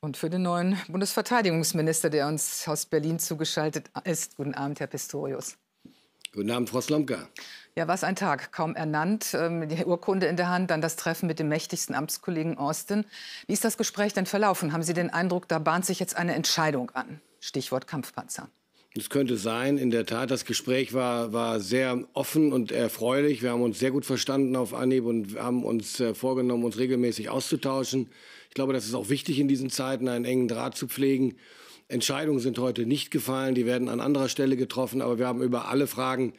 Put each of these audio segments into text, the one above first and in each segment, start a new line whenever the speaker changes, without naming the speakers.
Und für den neuen Bundesverteidigungsminister, der uns aus Berlin zugeschaltet ist. Guten Abend, Herr Pistorius.
Guten Abend, Frau Slomka.
Ja, was ein Tag. Kaum ernannt, ähm, die Urkunde in der Hand, dann das Treffen mit dem mächtigsten Amtskollegen Austin. Wie ist das Gespräch denn verlaufen? Haben Sie den Eindruck, da bahnt sich jetzt eine Entscheidung an? Stichwort Kampfpanzer.
Es könnte sein, in der Tat. Das Gespräch war, war sehr offen und erfreulich. Wir haben uns sehr gut verstanden auf Anhieb und haben uns äh, vorgenommen, uns regelmäßig auszutauschen. Ich glaube, das ist auch wichtig in diesen Zeiten, einen engen Draht zu pflegen. Entscheidungen sind heute nicht gefallen, die werden an anderer Stelle getroffen, aber wir haben über alle Fragen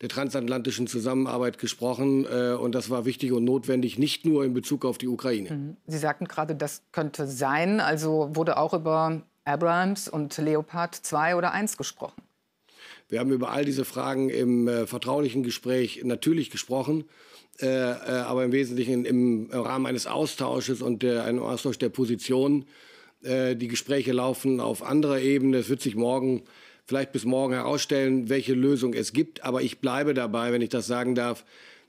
der transatlantischen Zusammenarbeit gesprochen äh, und das war wichtig und notwendig, nicht nur in Bezug auf die Ukraine.
Mhm. Sie sagten gerade, das könnte sein, also wurde auch über Abrams und Leopard 2 oder 1 gesprochen?
Wir haben über all diese Fragen im äh, vertraulichen Gespräch natürlich gesprochen, äh, äh, aber im Wesentlichen im Rahmen eines Austausches und einem Austausch der Positionen. Äh, die Gespräche laufen auf anderer Ebene. Es wird sich morgen vielleicht bis morgen herausstellen, welche Lösung es gibt. Aber ich bleibe dabei, wenn ich das sagen darf,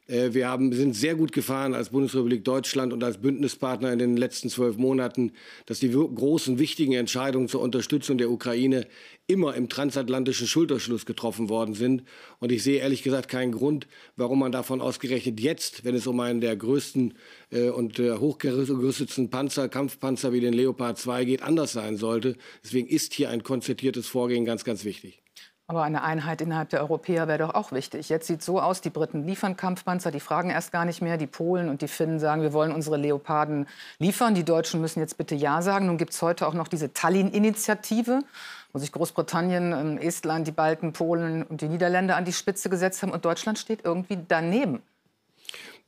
äh, wir haben, sind sehr gut gefahren als Bundesrepublik Deutschland und als Bündnispartner in den letzten zwölf Monaten, dass die großen, wichtigen Entscheidungen zur Unterstützung der Ukraine immer im transatlantischen Schulterschluss getroffen worden sind. Und ich sehe ehrlich gesagt keinen Grund, warum man davon ausgerechnet jetzt, wenn es um einen der größten äh, und äh, hochgerüsteten Panzer, Kampfpanzer wie den Leopard 2 geht, anders sein sollte. Deswegen ist hier ein konzertiertes Vorgehen ganz, ganz wichtig.
Aber eine Einheit innerhalb der Europäer wäre doch auch wichtig. Jetzt sieht es so aus, die Briten liefern Kampfpanzer, die fragen erst gar nicht mehr. Die Polen und die Finnen sagen, wir wollen unsere Leoparden liefern. Die Deutschen müssen jetzt bitte Ja sagen. Nun gibt es heute auch noch diese Tallinn-Initiative, wo sich Großbritannien, ähm, Estland, die Balken, Polen und die Niederländer an die Spitze gesetzt haben. Und Deutschland steht irgendwie daneben.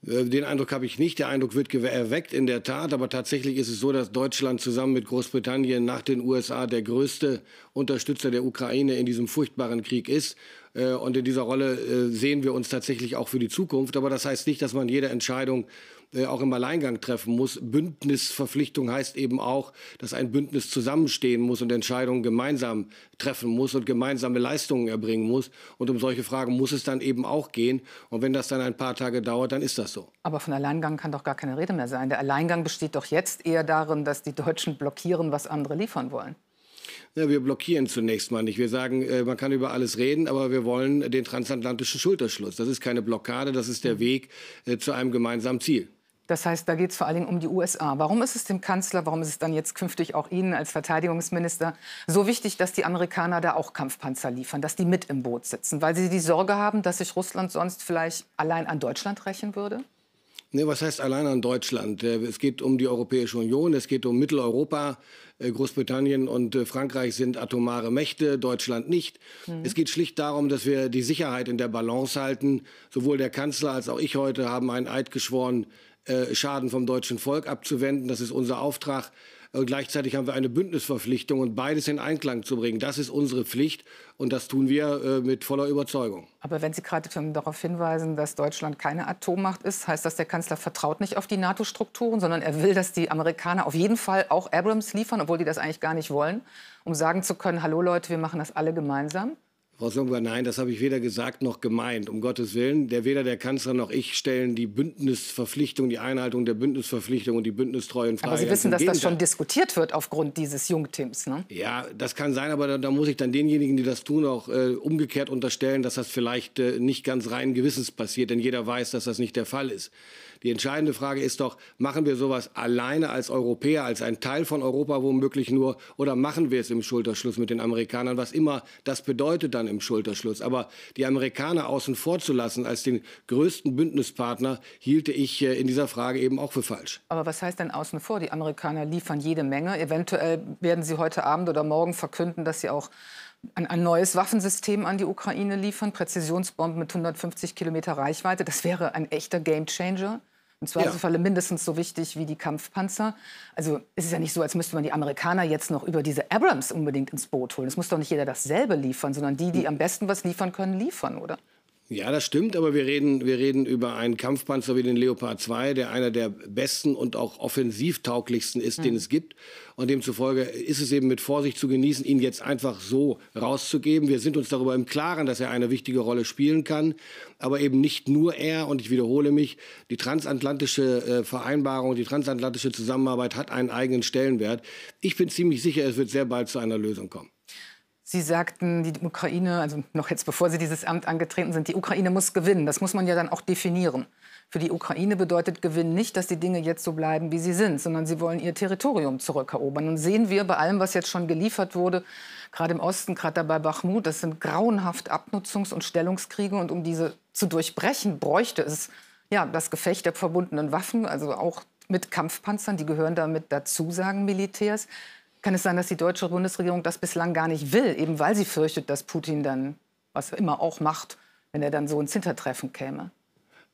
Äh, den Eindruck habe ich nicht. Der Eindruck wird erweckt in der Tat. Aber tatsächlich ist es so, dass Deutschland zusammen mit Großbritannien nach den USA der größte Unterstützer der Ukraine in diesem furchtbaren Krieg ist. Äh, und in dieser Rolle äh, sehen wir uns tatsächlich auch für die Zukunft. Aber das heißt nicht, dass man jede Entscheidung äh, auch im Alleingang treffen muss. Bündnisverpflichtung heißt eben auch, dass ein Bündnis zusammenstehen muss und Entscheidungen gemeinsam treffen muss und gemeinsame Leistungen erbringen muss. Und um solche Fragen muss es dann eben auch gehen. Und wenn das dann ein paar Tage dauert, dann ist das so.
Aber von Alleingang kann doch gar keine Rede mehr sein. Der Alleingang besteht doch jetzt eher darin, dass die Deutschen blockieren, was andere liefern wollen
wir blockieren zunächst mal nicht. Wir sagen, äh, man kann über alles reden, aber wir wollen den transatlantischen Schulterschluss. Das ist keine Blockade, das ist der mhm. Weg äh, zu einem gemeinsamen Ziel.
Das heißt, da geht es vor allen Dingen um die USA. Warum ist es dem Kanzler, warum ist es dann jetzt künftig auch Ihnen als Verteidigungsminister so wichtig, dass die Amerikaner da auch Kampfpanzer liefern, dass die mit im Boot sitzen? Weil sie die Sorge haben, dass sich Russland sonst vielleicht allein an Deutschland rächen würde?
Nee, was heißt allein an Deutschland? Äh, es geht um die Europäische Union, es geht um Mitteleuropa. Äh, Großbritannien und äh, Frankreich sind atomare Mächte, Deutschland nicht. Mhm. Es geht schlicht darum, dass wir die Sicherheit in der Balance halten. Sowohl der Kanzler als auch ich heute haben einen Eid geschworen, Schaden vom deutschen Volk abzuwenden. Das ist unser Auftrag. Äh, gleichzeitig haben wir eine Bündnisverpflichtung und beides in Einklang zu bringen. Das ist unsere Pflicht und das tun wir äh, mit voller Überzeugung.
Aber wenn Sie gerade darauf hinweisen, dass Deutschland keine Atommacht ist, heißt das, der Kanzler vertraut nicht auf die NATO-Strukturen, sondern er will, dass die Amerikaner auf jeden Fall auch Abrams liefern, obwohl die das eigentlich gar nicht wollen, um sagen zu können, hallo Leute, wir machen das alle gemeinsam?
Frau Slomka, nein, das habe ich weder gesagt noch gemeint. Um Gottes Willen, der, weder der Kanzler noch ich stellen die Bündnisverpflichtung, die Einhaltung der Bündnisverpflichtung und die Bündnistreue in Frage. Aber Sie wissen, dass das schon
diskutiert wird aufgrund dieses Jungtims, ne?
Ja, das kann sein, aber da, da muss ich dann denjenigen, die das tun, auch äh, umgekehrt unterstellen, dass das vielleicht äh, nicht ganz rein gewissens passiert, denn jeder weiß, dass das nicht der Fall ist. Die entscheidende Frage ist doch, machen wir sowas alleine als Europäer, als ein Teil von Europa womöglich nur, oder machen wir es im Schulterschluss mit den Amerikanern, was immer das bedeutet dann im Schulterschluss. Aber die Amerikaner außen vor zu lassen als den größten Bündnispartner, hielte ich äh, in dieser Frage eben auch für falsch.
Aber was heißt denn außen vor? Die Amerikaner liefern jede Menge. Eventuell werden sie heute Abend oder morgen verkünden, dass sie auch ein, ein neues Waffensystem an die Ukraine liefern, Präzisionsbomben mit 150 Kilometer Reichweite. Das wäre ein echter Gamechanger im Zweifelsfalle ja. mindestens so wichtig wie die Kampfpanzer. Also es ist ja nicht so, als müsste man die Amerikaner jetzt noch über diese Abrams unbedingt ins Boot holen. Es muss doch nicht jeder dasselbe liefern, sondern die, die hm. am besten was liefern können, liefern, oder?
Ja, das stimmt, aber wir reden, wir reden über einen Kampfpanzer wie den Leopard 2, der einer der besten und auch offensivtauglichsten ist, mhm. den es gibt. Und demzufolge ist es eben mit Vorsicht zu genießen, ihn jetzt einfach so rauszugeben. Wir sind uns darüber im Klaren, dass er eine wichtige Rolle spielen kann, aber eben nicht nur er. Und ich wiederhole mich, die transatlantische äh, Vereinbarung, die transatlantische Zusammenarbeit hat einen eigenen Stellenwert. Ich bin ziemlich sicher, es wird sehr bald zu einer Lösung kommen.
Sie sagten, die Ukraine, also noch jetzt bevor Sie dieses Amt angetreten sind, die Ukraine muss gewinnen. Das muss man ja dann auch definieren. Für die Ukraine bedeutet Gewinn nicht, dass die Dinge jetzt so bleiben, wie sie sind, sondern sie wollen ihr Territorium zurückerobern. Und sehen wir bei allem, was jetzt schon geliefert wurde, gerade im Osten, gerade bei Bachmut, das sind grauenhaft Abnutzungs- und Stellungskriege. Und um diese zu durchbrechen, bräuchte es ja das Gefecht der verbundenen Waffen, also auch mit Kampfpanzern, die gehören damit dazu, sagen Militärs. Kann es sein, dass die deutsche Bundesregierung das bislang gar nicht will, eben weil sie fürchtet, dass Putin dann, was er immer auch macht, wenn er dann so ins Hintertreffen käme?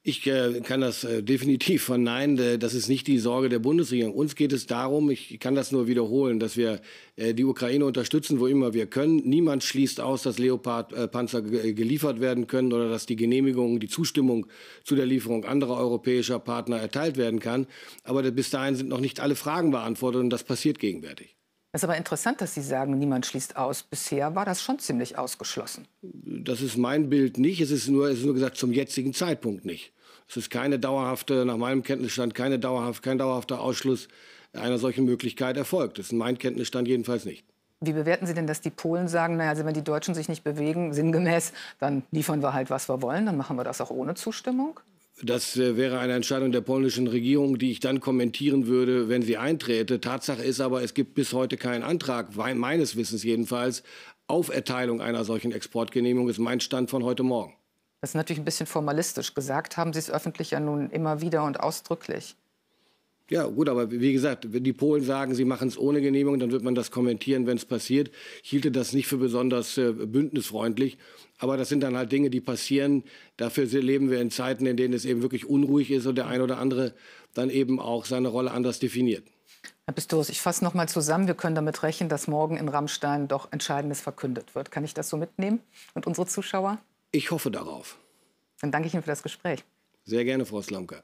Ich äh, kann das äh, definitiv verneinen. Äh, das ist nicht die Sorge der Bundesregierung. Uns geht es darum, ich kann das nur wiederholen, dass wir die Ukraine unterstützen, wo immer wir können. Niemand schließt aus, dass Leopard-Panzer geliefert werden können oder dass die Genehmigung, die Zustimmung zu der Lieferung anderer europäischer Partner erteilt werden kann. Aber bis dahin sind noch nicht alle Fragen beantwortet und das passiert gegenwärtig.
Es ist aber interessant, dass Sie sagen, niemand schließt aus. Bisher war das schon ziemlich
ausgeschlossen. Das ist mein Bild nicht. Es ist nur, es ist nur gesagt, zum jetzigen Zeitpunkt nicht. Es ist keine dauerhafte, nach meinem Kenntnisstand, keine dauerhaft, kein dauerhafter Ausschluss einer solchen Möglichkeit erfolgt. Das ist mein Kenntnisstand jedenfalls nicht.
Wie bewerten Sie denn, dass die Polen sagen, naja, also wenn die Deutschen sich nicht bewegen, sinngemäß, dann liefern wir halt, was wir wollen, dann machen wir das auch ohne Zustimmung?
Das äh, wäre eine Entscheidung der polnischen Regierung, die ich dann kommentieren würde, wenn sie einträte. Tatsache ist aber, es gibt bis heute keinen Antrag, meines Wissens jedenfalls, auf Erteilung
einer solchen Exportgenehmigung, ist mein Stand von heute Morgen. Das ist natürlich ein bisschen formalistisch gesagt, haben Sie es öffentlich ja nun immer wieder und ausdrücklich.
Ja, gut, aber wie gesagt, wenn die Polen sagen, sie machen es ohne Genehmigung, dann wird man das kommentieren, wenn es passiert. Ich hielte das nicht für besonders äh, bündnisfreundlich. Aber das sind dann halt Dinge, die passieren. Dafür leben wir in Zeiten, in denen es eben wirklich unruhig ist und der ein oder andere dann eben auch seine Rolle anders definiert.
Herr Pistos, ich fasse nochmal zusammen. Wir können damit rechnen, dass morgen in Rammstein doch Entscheidendes verkündet wird. Kann ich das so mitnehmen und unsere Zuschauer? Ich hoffe darauf. Dann danke ich Ihnen für das Gespräch.
Sehr gerne, Frau Slamka.